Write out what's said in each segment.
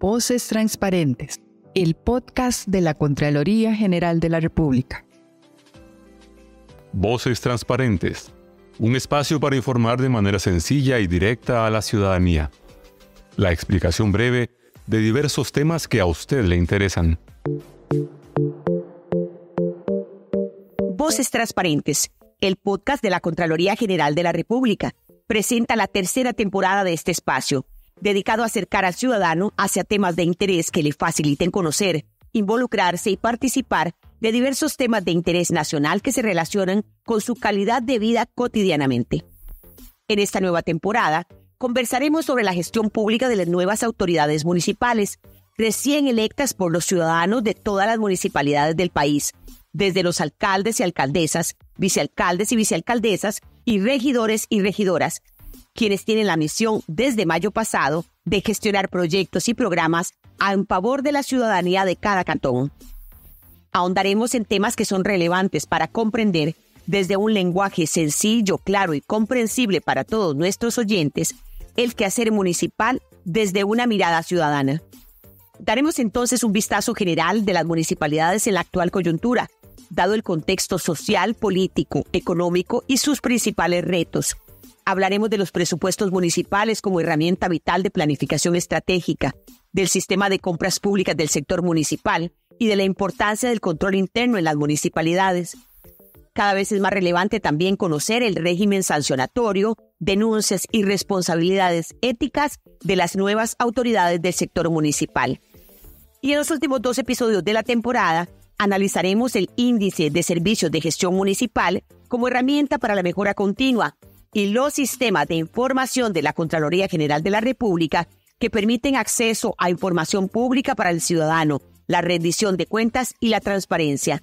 Voces Transparentes, el podcast de la Contraloría General de la República. Voces Transparentes, un espacio para informar de manera sencilla y directa a la ciudadanía. La explicación breve de diversos temas que a usted le interesan. Voces Transparentes, el podcast de la Contraloría General de la República, presenta la tercera temporada de este espacio dedicado a acercar al ciudadano hacia temas de interés que le faciliten conocer, involucrarse y participar de diversos temas de interés nacional que se relacionan con su calidad de vida cotidianamente. En esta nueva temporada, conversaremos sobre la gestión pública de las nuevas autoridades municipales, recién electas por los ciudadanos de todas las municipalidades del país, desde los alcaldes y alcaldesas, vicealcaldes y vicealcaldesas, y regidores y regidoras, quienes tienen la misión desde mayo pasado de gestionar proyectos y programas a en favor de la ciudadanía de cada cantón. Ahondaremos en temas que son relevantes para comprender desde un lenguaje sencillo, claro y comprensible para todos nuestros oyentes el quehacer municipal desde una mirada ciudadana. Daremos entonces un vistazo general de las municipalidades en la actual coyuntura, dado el contexto social, político, económico y sus principales retos, Hablaremos de los presupuestos municipales como herramienta vital de planificación estratégica, del sistema de compras públicas del sector municipal y de la importancia del control interno en las municipalidades. Cada vez es más relevante también conocer el régimen sancionatorio, denuncias y responsabilidades éticas de las nuevas autoridades del sector municipal. Y en los últimos dos episodios de la temporada analizaremos el índice de servicios de gestión municipal como herramienta para la mejora continua y los sistemas de información de la Contraloría General de la República que permiten acceso a información pública para el ciudadano, la rendición de cuentas y la transparencia.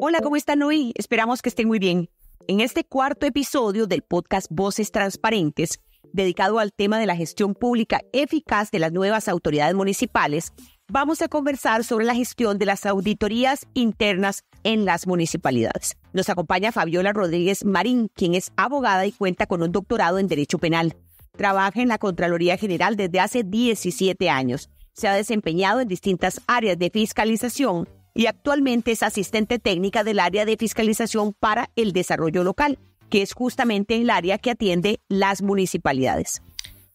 Hola, ¿cómo están hoy? Esperamos que estén muy bien. En este cuarto episodio del podcast Voces Transparentes, dedicado al tema de la gestión pública eficaz de las nuevas autoridades municipales, vamos a conversar sobre la gestión de las auditorías internas en las municipalidades. Nos acompaña Fabiola Rodríguez Marín, quien es abogada y cuenta con un doctorado en Derecho Penal. Trabaja en la Contraloría General desde hace 17 años. Se ha desempeñado en distintas áreas de fiscalización y actualmente es asistente técnica del área de fiscalización para el desarrollo local, que es justamente el área que atiende las municipalidades.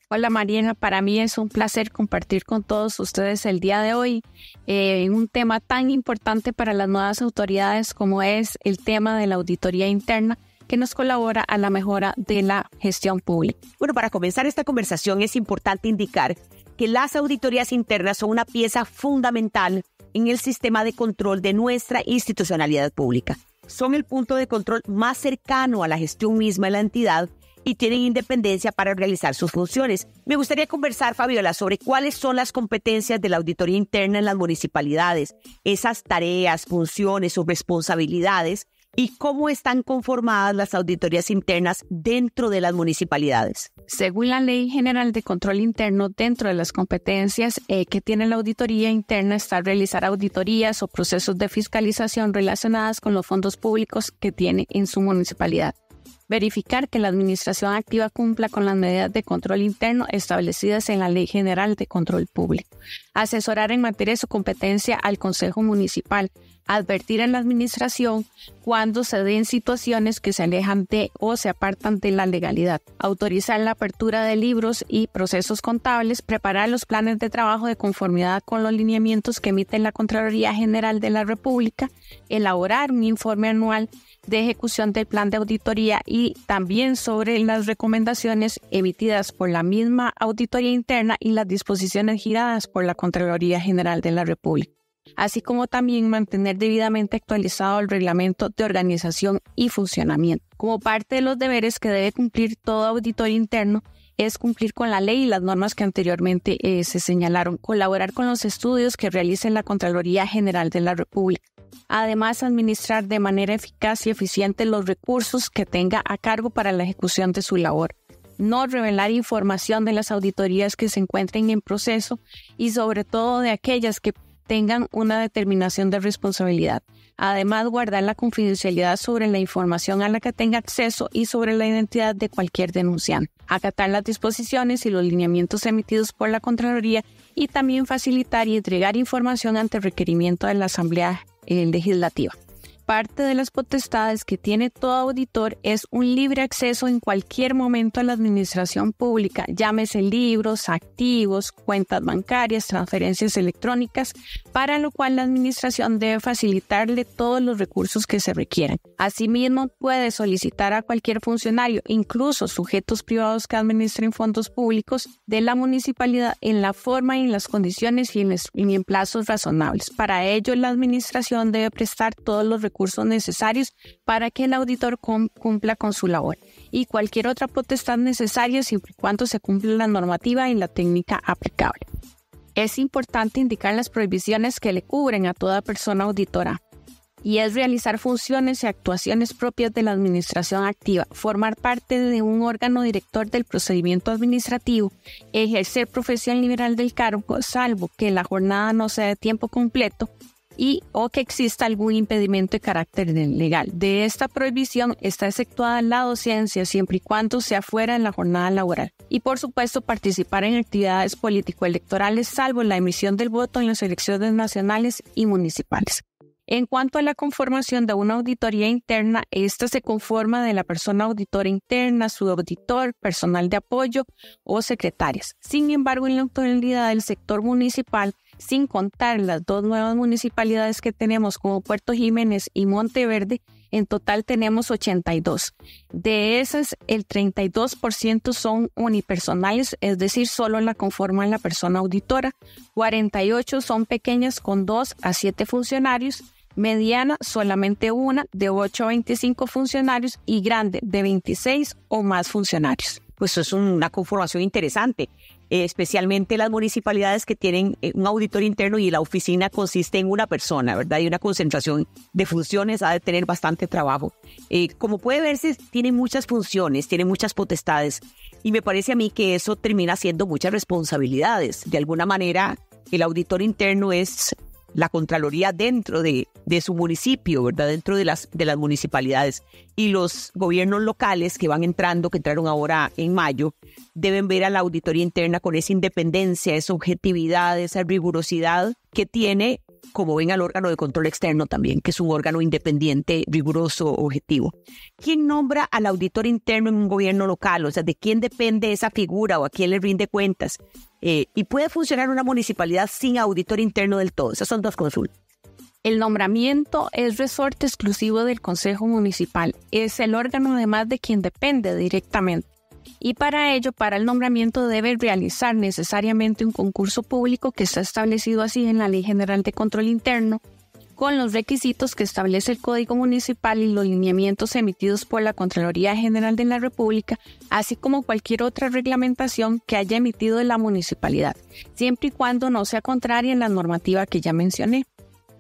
Hola Mariana, para mí es un placer compartir con todos ustedes el día de hoy eh, un tema tan importante para las nuevas autoridades como es el tema de la auditoría interna que nos colabora a la mejora de la gestión pública. Bueno, para comenzar esta conversación es importante indicar que las auditorías internas son una pieza fundamental en el sistema de control de nuestra institucionalidad pública. Son el punto de control más cercano a la gestión misma de la entidad y tienen independencia para realizar sus funciones. Me gustaría conversar, Fabiola, sobre cuáles son las competencias de la auditoría interna en las municipalidades, esas tareas, funciones o responsabilidades y cómo están conformadas las auditorías internas dentro de las municipalidades. Según la Ley General de Control Interno, dentro de las competencias eh, que tiene la auditoría interna está realizar auditorías o procesos de fiscalización relacionadas con los fondos públicos que tiene en su municipalidad verificar que la administración activa cumpla con las medidas de control interno establecidas en la Ley General de Control Público, asesorar en materia de su competencia al Consejo Municipal, advertir a la administración cuando se den situaciones que se alejan de o se apartan de la legalidad, autorizar la apertura de libros y procesos contables, preparar los planes de trabajo de conformidad con los lineamientos que emite la Contraloría General de la República, elaborar un informe anual de ejecución del plan de auditoría y también sobre las recomendaciones emitidas por la misma auditoría interna y las disposiciones giradas por la Contraloría General de la República, así como también mantener debidamente actualizado el reglamento de organización y funcionamiento. Como parte de los deberes que debe cumplir todo auditor interno, es cumplir con la ley y las normas que anteriormente eh, se señalaron, colaborar con los estudios que realice la Contraloría General de la República. Además, administrar de manera eficaz y eficiente los recursos que tenga a cargo para la ejecución de su labor. No revelar información de las auditorías que se encuentren en proceso y sobre todo de aquellas que tengan una determinación de responsabilidad. Además, guardar la confidencialidad sobre la información a la que tenga acceso y sobre la identidad de cualquier denunciante. Acatar las disposiciones y los lineamientos emitidos por la Contraloría y también facilitar y entregar información ante requerimiento de la Asamblea eh, Legislativa parte de las potestades que tiene todo auditor es un libre acceso en cualquier momento a la administración pública, llámese libros, activos, cuentas bancarias, transferencias electrónicas, para lo cual la administración debe facilitarle todos los recursos que se requieran. Asimismo, puede solicitar a cualquier funcionario, incluso sujetos privados que administren fondos públicos de la municipalidad en la forma y en las condiciones y en, y en plazos razonables. Para ello, la administración debe prestar todos los recursos recursos necesarios para que el auditor cumpla con su labor y cualquier otra potestad necesaria siempre y cuando se cumpla la normativa y la técnica aplicable. Es importante indicar las prohibiciones que le cubren a toda persona auditora, y es realizar funciones y actuaciones propias de la administración activa, formar parte de un órgano director del procedimiento administrativo, ejercer profesión liberal del cargo, salvo que la jornada no sea de tiempo completo, y o que exista algún impedimento de carácter legal. De esta prohibición está exceptuada la docencia siempre y cuando sea fuera en la jornada laboral. Y por supuesto participar en actividades político-electorales salvo la emisión del voto en las elecciones nacionales y municipales. En cuanto a la conformación de una auditoría interna, esta se conforma de la persona auditora interna, su auditor, personal de apoyo o secretarias. Sin embargo, en la actualidad del sector municipal sin contar las dos nuevas municipalidades que tenemos como Puerto Jiménez y Monteverde, en total tenemos 82. De esas, el 32% son unipersonales, es decir, solo la conforman la persona auditora. 48 son pequeñas con 2 a 7 funcionarios. Mediana, solamente una, de 8 a 25 funcionarios y grande, de 26 o más funcionarios. Pues es una conformación interesante. Eh, especialmente las municipalidades que tienen eh, un auditor interno y la oficina consiste en una persona, ¿verdad? Y una concentración de funciones ha de tener bastante trabajo. Eh, como puede verse, tiene muchas funciones, tiene muchas potestades y me parece a mí que eso termina siendo muchas responsabilidades. De alguna manera, el auditor interno es la Contraloría dentro de, su municipio, ¿verdad? Dentro de las, de las municipalidades. Y los gobiernos locales que van entrando, que entraron ahora en mayo, deben ver a la auditoría interna con esa independencia, esa objetividad, esa rigurosidad que tiene como ven al órgano de control externo también, que es un órgano independiente, riguroso, objetivo. ¿Quién nombra al auditor interno en un gobierno local? O sea, ¿de quién depende esa figura o a quién le rinde cuentas? Eh, y puede funcionar una municipalidad sin auditor interno del todo. Esas son dos consultas. El nombramiento es resorte exclusivo del Consejo Municipal. Es el órgano además de quien depende directamente y para ello, para el nombramiento debe realizar necesariamente un concurso público que está establecido así en la Ley General de Control Interno, con los requisitos que establece el Código Municipal y los lineamientos emitidos por la Contraloría General de la República, así como cualquier otra reglamentación que haya emitido la municipalidad, siempre y cuando no sea contraria a la normativa que ya mencioné.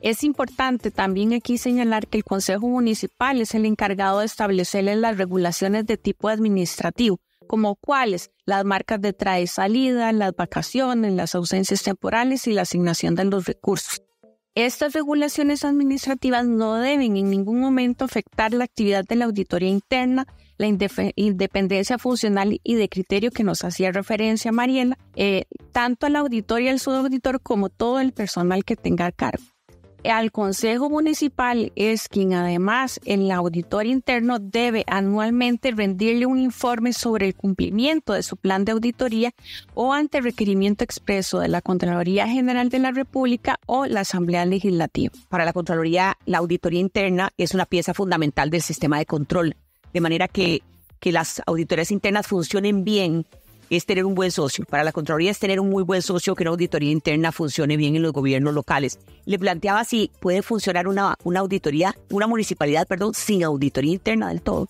Es importante también aquí señalar que el Consejo Municipal es el encargado de establecerle las regulaciones de tipo administrativo, como cuáles las marcas de trae salida, las vacaciones, las ausencias temporales y la asignación de los recursos. Estas regulaciones administrativas no deben en ningún momento afectar la actividad de la auditoría interna, la independencia funcional y de criterio que nos hacía referencia Mariela, eh, tanto al auditor y al subauditor como todo el personal que tenga cargo al Consejo Municipal es quien además el auditoría interno debe anualmente rendirle un informe sobre el cumplimiento de su plan de auditoría o ante requerimiento expreso de la Contraloría General de la República o la Asamblea Legislativa. Para la Contraloría, la auditoría interna es una pieza fundamental del sistema de control, de manera que, que las auditorías internas funcionen bien es tener un buen socio. Para la Contraloría es tener un muy buen socio que una auditoría interna funcione bien en los gobiernos locales. Le planteaba si puede funcionar una, una auditoría, una municipalidad, perdón, sin auditoría interna del todo.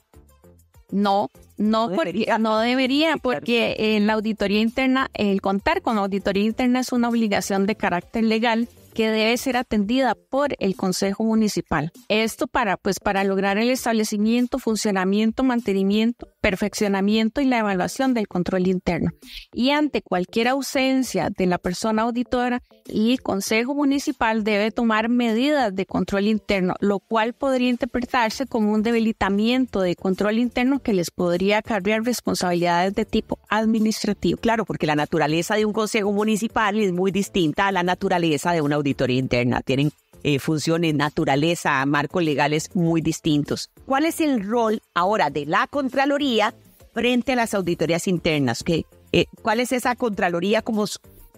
No, no, debería, porque, no debería porque en la auditoría interna, el contar con auditoría interna es una obligación de carácter legal que debe ser atendida por el Consejo Municipal. Esto para, pues, para lograr el establecimiento, funcionamiento, mantenimiento, perfeccionamiento y la evaluación del control interno. Y ante cualquier ausencia de la persona auditora, el Consejo Municipal debe tomar medidas de control interno, lo cual podría interpretarse como un debilitamiento de control interno que les podría acarrear responsabilidades de tipo administrativo. Claro, porque la naturaleza de un Consejo Municipal es muy distinta a la naturaleza de una auditoría interna, tienen eh, funciones, naturaleza, marcos legales muy distintos. ¿Cuál es el rol ahora de la Contraloría frente a las auditorías internas? ¿Qué, eh, ¿Cuál es esa Contraloría como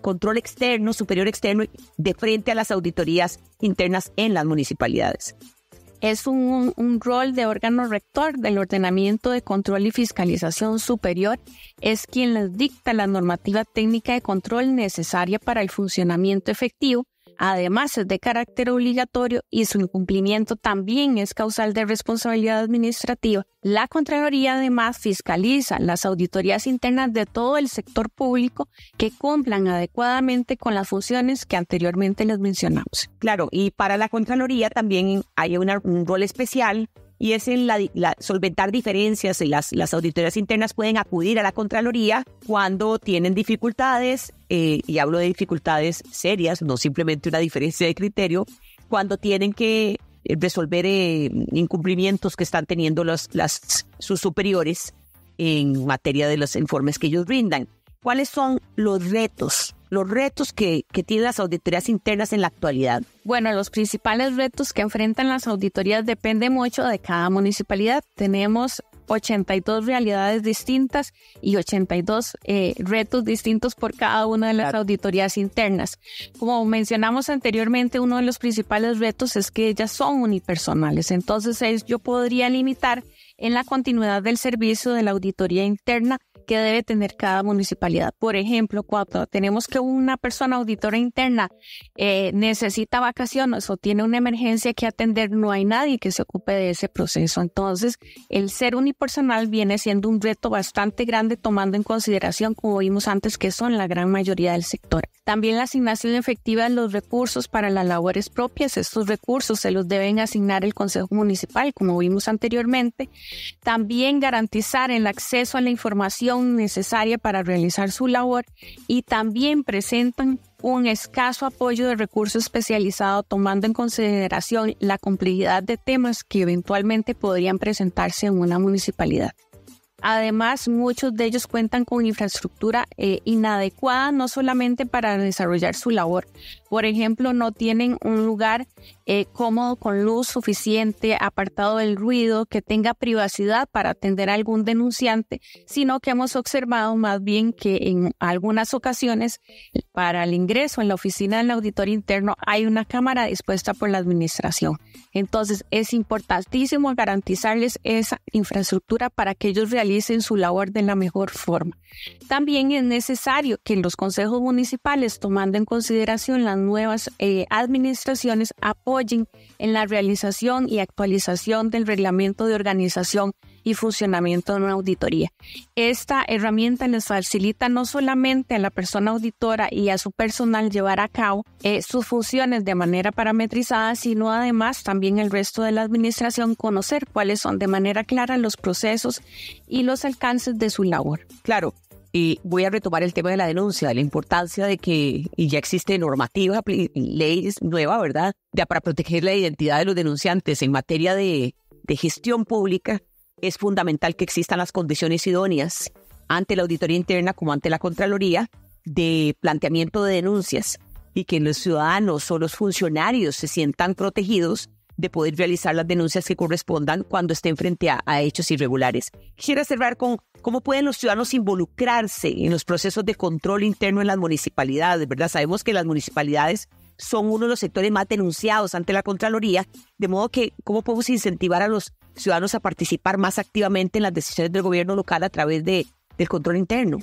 control externo, superior externo, de frente a las auditorías internas en las municipalidades? es un, rol de órgano rector del ordenamiento de control y fiscalización superior, es quien les dicta la normativa técnica de control necesaria para el funcionamiento efectivo además es de carácter obligatorio y su incumplimiento también es causal de responsabilidad administrativa, la Contraloría además fiscaliza las auditorías internas de todo el sector público que cumplan adecuadamente con las funciones que anteriormente les mencionamos. Claro, y para la Contraloría también hay un rol especial y es en la, solventar diferencias y las, las auditorías internas pueden acudir a la Contraloría cuando tienen dificultades, eh, y hablo de dificultades serias, no simplemente una diferencia de criterio, cuando tienen que eh, resolver eh, incumplimientos que están teniendo los, las, sus superiores en materia de los informes que ellos brindan. ¿Cuáles son los retos? Los retos que, que tienen las auditorías internas en la actualidad. Bueno, los principales retos que enfrentan las auditorías depende mucho de cada municipalidad. Tenemos 82 realidades distintas y 82 eh, retos distintos por cada una de las auditorías internas. Como mencionamos anteriormente, uno de los principales retos es que ellas son unipersonales, entonces yo podría limitar en la continuidad del servicio de la auditoría interna que debe tener cada municipalidad. Por ejemplo, cuando tenemos que una persona auditora interna eh, necesita vacaciones o tiene una emergencia que atender, no hay nadie que se ocupe de ese proceso. Entonces, el ser unipersonal viene siendo un reto bastante grande tomando en consideración, como vimos antes, que son la gran mayoría del sector. También la asignación efectiva de los recursos para las labores propias. Estos recursos se los deben asignar el Consejo Municipal, como vimos anteriormente. También garantizar el acceso a la información necesaria para realizar su labor y también presentan un escaso apoyo de recursos especializados tomando en consideración la complejidad de temas que eventualmente podrían presentarse en una municipalidad. Además, muchos de ellos cuentan con infraestructura eh, inadecuada, no solamente para desarrollar su labor. Por ejemplo, no tienen un lugar eh, cómodo con luz suficiente, apartado del ruido, que tenga privacidad para atender a algún denunciante, sino que hemos observado más bien que en algunas ocasiones para el ingreso en la oficina del auditor interno hay una cámara dispuesta por la administración. Entonces, es importantísimo garantizarles esa infraestructura para que ellos realicen su labor de la mejor forma. También es necesario que los consejos municipales, tomando en consideración las nuevas eh, administraciones, apoyen en la realización y actualización del reglamento de organización y funcionamiento de una auditoría. Esta herramienta les facilita no solamente a la persona auditora y a su personal llevar a cabo eh, sus funciones de manera parametrizada, sino además también el resto de la administración conocer cuáles son de manera clara los procesos y los alcances de su labor. Claro, y voy a retomar el tema de la denuncia, de la importancia de que y ya existe normativa, leyes nueva, ¿verdad? para proteger la identidad de los denunciantes en materia de, de gestión pública es fundamental que existan las condiciones idóneas ante la auditoría interna como ante la Contraloría de planteamiento de denuncias y que los ciudadanos o los funcionarios se sientan protegidos de poder realizar las denuncias que correspondan cuando estén frente a, hechos irregulares. Quisiera cerrar con cómo pueden los ciudadanos involucrarse en los procesos de control interno en las municipalidades, ¿verdad? Sabemos que las municipalidades son uno de los sectores más denunciados ante la Contraloría, de modo que cómo podemos incentivar a los ciudadanos a participar más activamente en las decisiones del gobierno local a través de, del control interno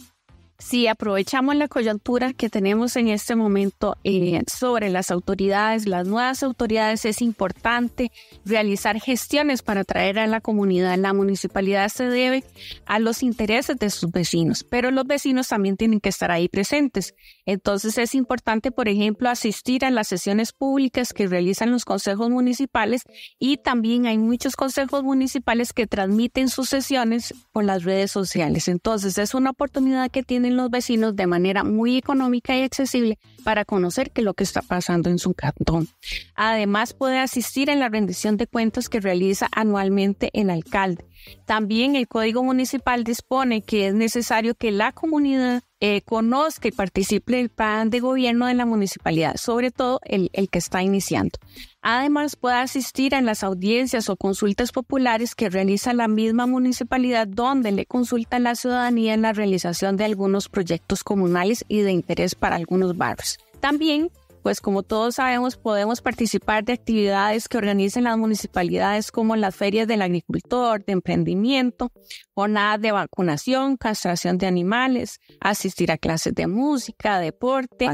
si aprovechamos la coyuntura que tenemos en este momento eh, sobre las autoridades, las nuevas autoridades, es importante realizar gestiones para atraer a la comunidad. La municipalidad se debe a los intereses de sus vecinos, pero los vecinos también tienen que estar ahí presentes. Entonces es importante, por ejemplo, asistir a las sesiones públicas que realizan los consejos municipales y también hay muchos consejos municipales que transmiten sus sesiones por las redes sociales. Entonces es una oportunidad que tiene los vecinos de manera muy económica y accesible para conocer qué es lo que está pasando en su cantón. Además, puede asistir en la rendición de cuentas que realiza anualmente el alcalde también el Código Municipal dispone que es necesario que la comunidad eh, conozca y participe el plan de gobierno de la municipalidad, sobre todo el, que está iniciando. Además, pueda asistir a las audiencias o consultas populares que realiza la misma municipalidad donde le consulta a la ciudadanía en la realización de algunos proyectos comunales y de interés para algunos barrios. También pues como todos sabemos, podemos participar de actividades que organizan las municipalidades como las ferias del agricultor, de emprendimiento, jornadas de vacunación, castración de animales, asistir a clases de música, deporte,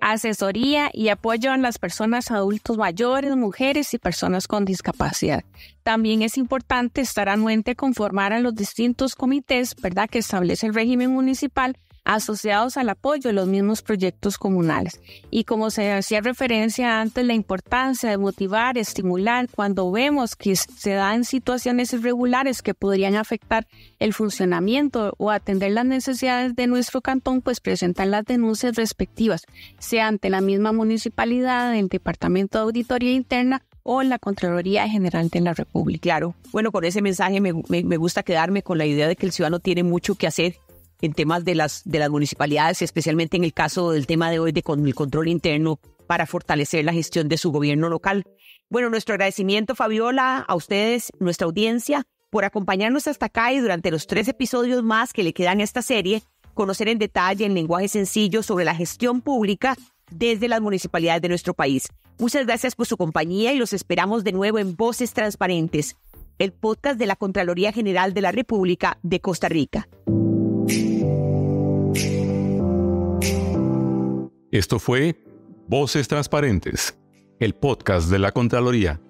asesoría y apoyo a las personas adultos mayores, mujeres y personas con discapacidad. También es importante estar anuente conformar a los distintos comités, ¿verdad?, que establece el régimen municipal asociados al apoyo de los mismos proyectos comunales. Y como se hacía referencia antes, la importancia de motivar, estimular, cuando vemos que se dan situaciones irregulares que podrían afectar el funcionamiento o atender las necesidades de nuestro cantón, pues presentan las denuncias respectivas, sea ante la misma municipalidad, el Departamento de Auditoría Interna o la Contraloría General de la República. Claro. Bueno, con ese mensaje me, me, me, gusta quedarme con la idea de que el ciudadano tiene mucho que hacer en temas de las, de las municipalidades, especialmente en el caso del tema de hoy de el control interno para fortalecer la gestión de su gobierno local. Bueno, nuestro agradecimiento, Fabiola, a ustedes, nuestra audiencia, por acompañarnos hasta acá y durante los tres episodios más que le quedan a esta serie, conocer en detalle, en lenguaje sencillo, sobre la gestión pública desde las municipalidades de nuestro país. Muchas gracias por su compañía y los esperamos de nuevo en Voces Transparentes, el podcast de la Contraloría General de la República de Costa Rica. Esto fue Voces Transparentes, el podcast de la Contraloría.